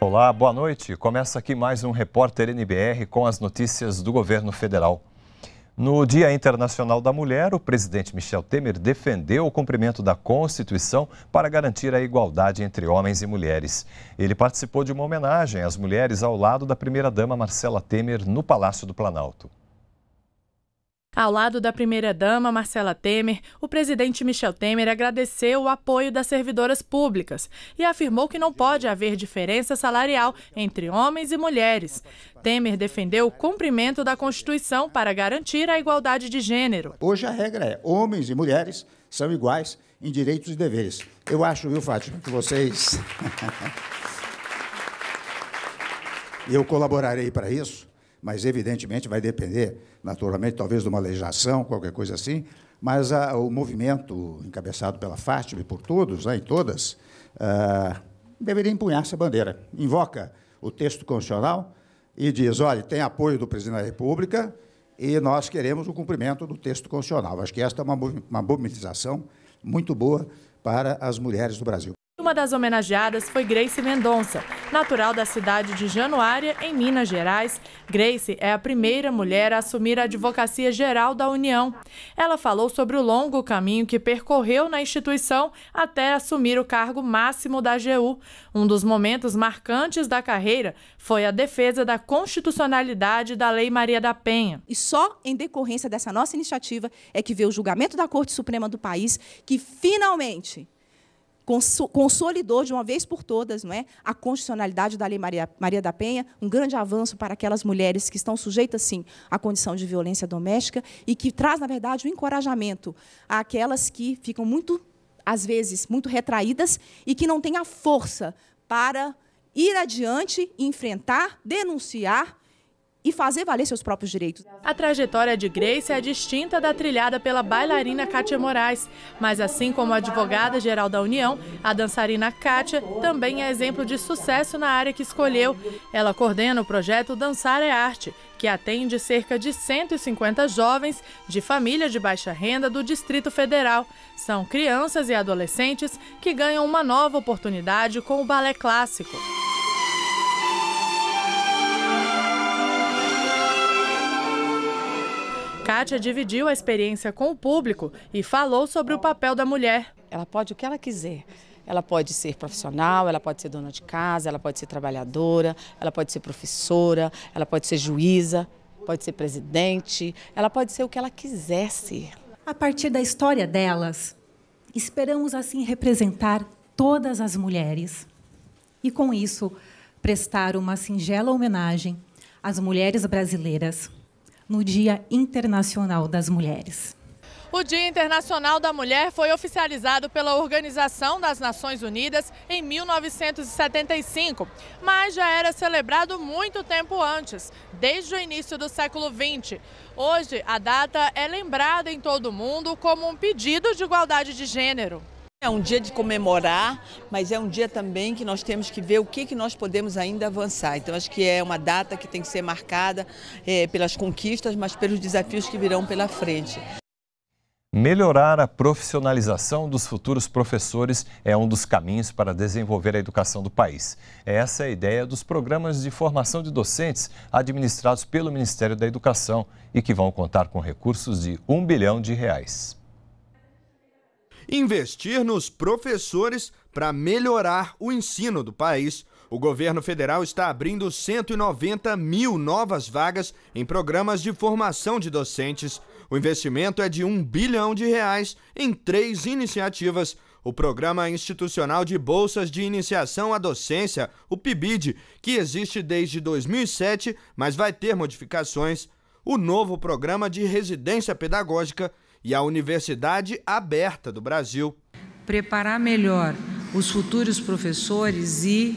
Olá, boa noite. Começa aqui mais um Repórter NBR com as notícias do governo federal. No Dia Internacional da Mulher, o presidente Michel Temer defendeu o cumprimento da Constituição para garantir a igualdade entre homens e mulheres. Ele participou de uma homenagem às mulheres ao lado da primeira-dama Marcela Temer no Palácio do Planalto. Ao lado da primeira-dama Marcela Temer, o presidente Michel Temer agradeceu o apoio das servidoras públicas e afirmou que não pode haver diferença salarial entre homens e mulheres. Temer defendeu o cumprimento da Constituição para garantir a igualdade de gênero. Hoje a regra é: homens e mulheres são iguais em direitos e deveres. Eu acho, viu, Fátima, que vocês. Eu colaborarei para isso mas evidentemente vai depender, naturalmente, talvez de uma legislação, qualquer coisa assim, mas a, ah, o movimento encabeçado pela e por todos né, todas, ah, deveria empunhar essa bandeira. Invoca o texto constitucional e diz, olha, tem apoio do presidente da República e nós queremos o cumprimento do texto constitucional. Acho que esta é uma, uma mobilização muito boa para as mulheres do Brasil. Uma das homenageadas foi Grace Mendonça, Natural da cidade de Januária, em Minas Gerais, Grace é a primeira mulher a assumir a Advocacia Geral da União. Ela falou sobre o longo caminho que percorreu na instituição até assumir o cargo máximo da AGU. Um dos momentos marcantes da carreira foi a defesa da constitucionalidade da Lei Maria da Penha. E só em decorrência dessa nossa iniciativa é que vê o julgamento da Corte Suprema do país que finalmente consolidou de uma vez por todas não é, a constitucionalidade da Lei Maria, Maria da Penha, um grande avanço para aquelas mulheres que estão sujeitas, sim, à condição de violência doméstica e que traz, na verdade, o um encorajamento àquelas que ficam muito, às vezes, muito retraídas e que não têm a força para ir adiante, enfrentar, denunciar e fazer valer seus próprios direitos. A trajetória de Grace é distinta da trilhada pela bailarina Kátia Moraes, mas assim como a advogada geral da União, a dançarina Kátia também é exemplo de sucesso na área que escolheu. Ela coordena o projeto Dançar é Arte, que atende cerca de 150 jovens de família de baixa renda do Distrito Federal. São crianças e adolescentes que ganham uma nova oportunidade com o balé clássico. Kátia dividiu a experiência com o público e falou sobre o papel da mulher. Ela pode o que ela quiser. Ela pode ser profissional, ela pode ser dona de casa, ela pode ser trabalhadora, ela pode ser professora, ela pode ser juíza, pode ser presidente, ela pode ser o que ela quiser ser. A partir da história delas, esperamos assim representar todas as mulheres e, com isso, prestar uma singela homenagem às mulheres brasileiras no Dia Internacional das Mulheres. O Dia Internacional da Mulher foi oficializado pela Organização das Nações Unidas em 1975, mas já era celebrado muito tempo antes, desde o início do século XX. Hoje, a data é lembrada em todo o mundo como um pedido de igualdade de gênero. É um dia de comemorar, mas é um dia também que nós temos que ver o que, que nós podemos ainda avançar. Então, acho que é uma data que tem que ser marcada é, pelas conquistas, mas pelos desafios que virão pela frente. Melhorar a profissionalização dos futuros professores é um dos caminhos para desenvolver a educação do país. Essa é a ideia dos programas de formação de docentes administrados pelo Ministério da Educação e que vão contar com recursos de um bilhão de reais investir nos professores para melhorar o ensino do país. O governo federal está abrindo 190 mil novas vagas em programas de formação de docentes. O investimento é de um bilhão de reais em três iniciativas. O Programa Institucional de Bolsas de Iniciação à Docência, o PIBID, que existe desde 2007, mas vai ter modificações. O novo Programa de Residência Pedagógica e a Universidade Aberta do Brasil. Preparar melhor os futuros professores e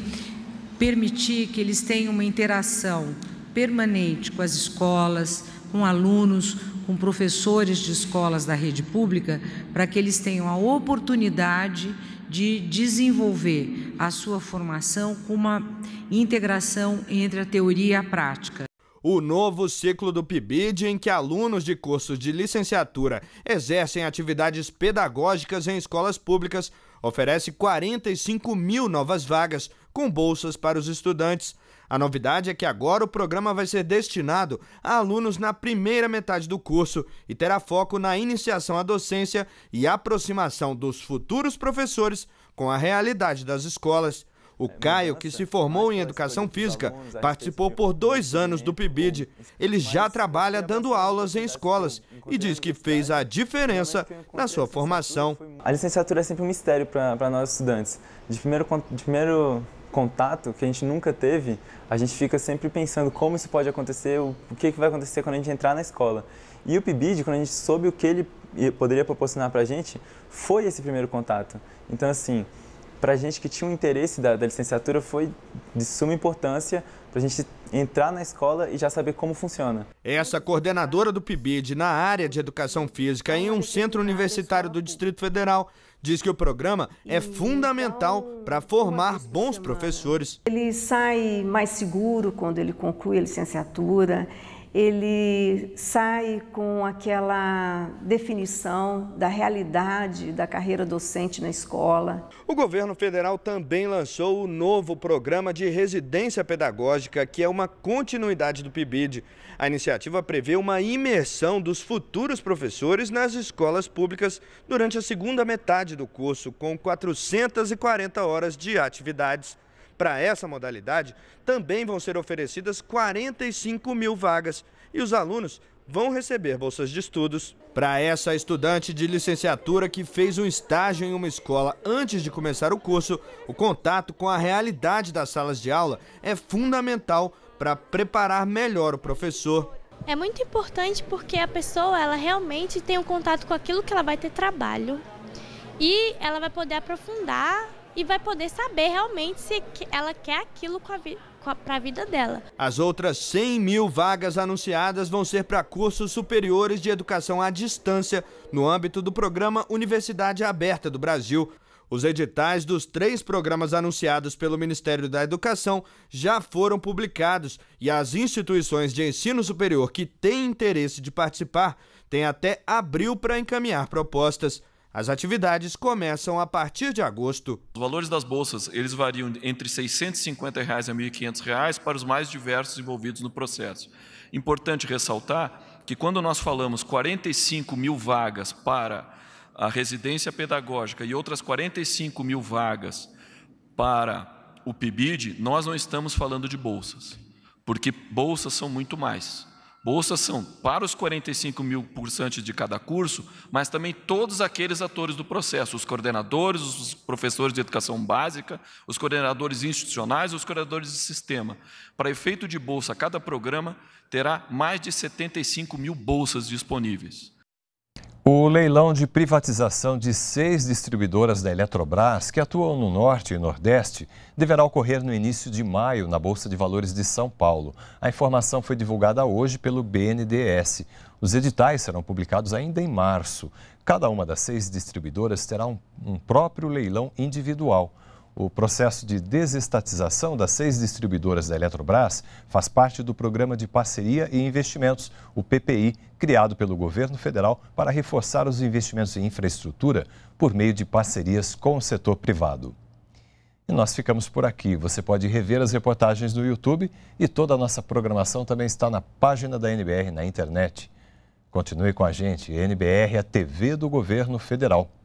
permitir que eles tenham uma interação permanente com as escolas, com alunos, com professores de escolas da rede pública, para que eles tenham a oportunidade de desenvolver a sua formação com uma integração entre a teoria e a prática. O novo ciclo do PIBID, em que alunos de cursos de licenciatura exercem atividades pedagógicas em escolas públicas, oferece 45 mil novas vagas com bolsas para os estudantes. A novidade é que agora o programa vai ser destinado a alunos na primeira metade do curso e terá foco na iniciação à docência e aproximação dos futuros professores com a realidade das escolas. O é, Caio, que se é formou em educação física, participou por dois anos do PIBID. É ele já trabalha dando aulas em escolas e diz que fez a diferença na sua formação. A licenciatura é sempre um mistério para nós estudantes. De primeiro, de primeiro contato que a gente nunca teve, a gente fica sempre pensando como isso pode acontecer, o que, que vai acontecer quando a gente entrar na escola. E o PIBID, quando a gente soube o que ele poderia proporcionar para a gente, foi esse primeiro contato. Então, assim, para a gente que tinha um interesse da, da licenciatura foi de suma importância para a gente entrar na escola e já saber como funciona. Essa coordenadora do PIBID na área de educação física em um centro universitário do Distrito Federal diz que o programa é então, fundamental para formar bons professores. Ele sai mais seguro quando ele conclui a licenciatura, ele sai com aquela definição da realidade da carreira docente na escola. O governo federal também lançou o novo programa de residência pedagógica, que é uma continuidade do PIBID. A iniciativa prevê uma imersão dos futuros professores nas escolas públicas durante a segunda metade do curso, com 440 horas de atividades para essa modalidade, também vão ser oferecidas 45 mil vagas e os alunos vão receber bolsas de estudos. Para essa estudante de licenciatura que fez um estágio em uma escola antes de começar o curso, o contato com a realidade das salas de aula é fundamental para preparar melhor o professor. É muito importante porque a pessoa ela realmente tem um contato com aquilo que ela vai ter trabalho e ela vai poder aprofundar e vai poder saber realmente se ela quer aquilo com a vida para a vida dela. As outras 100 mil vagas anunciadas vão ser para cursos superiores de educação à distância no âmbito do programa Universidade Aberta do Brasil. Os editais dos três programas anunciados pelo Ministério da Educação já foram publicados e as instituições de ensino superior que têm interesse de participar têm até abril para encaminhar propostas. As atividades começam a partir de agosto. Os valores das bolsas eles variam entre R$ 650 reais a R$ 1.500 para os mais diversos envolvidos no processo. Importante ressaltar que quando nós falamos 45 mil vagas para a residência pedagógica e outras 45 mil vagas para o PIBID, nós não estamos falando de bolsas, porque bolsas são muito mais. Bolsas são para os 45 mil cursantes de cada curso, mas também todos aqueles atores do processo, os coordenadores, os professores de educação básica, os coordenadores institucionais, os coordenadores de sistema. Para efeito de bolsa, cada programa terá mais de 75 mil bolsas disponíveis. O leilão de privatização de seis distribuidoras da Eletrobras, que atuam no Norte e Nordeste, deverá ocorrer no início de maio na Bolsa de Valores de São Paulo. A informação foi divulgada hoje pelo BNDES. Os editais serão publicados ainda em março. Cada uma das seis distribuidoras terá um, um próprio leilão individual. O processo de desestatização das seis distribuidoras da Eletrobras faz parte do Programa de Parceria e Investimentos, o PPI, criado pelo governo federal para reforçar os investimentos em infraestrutura por meio de parcerias com o setor privado. E nós ficamos por aqui. Você pode rever as reportagens no YouTube e toda a nossa programação também está na página da NBR na internet. Continue com a gente, NBR, a TV do Governo Federal.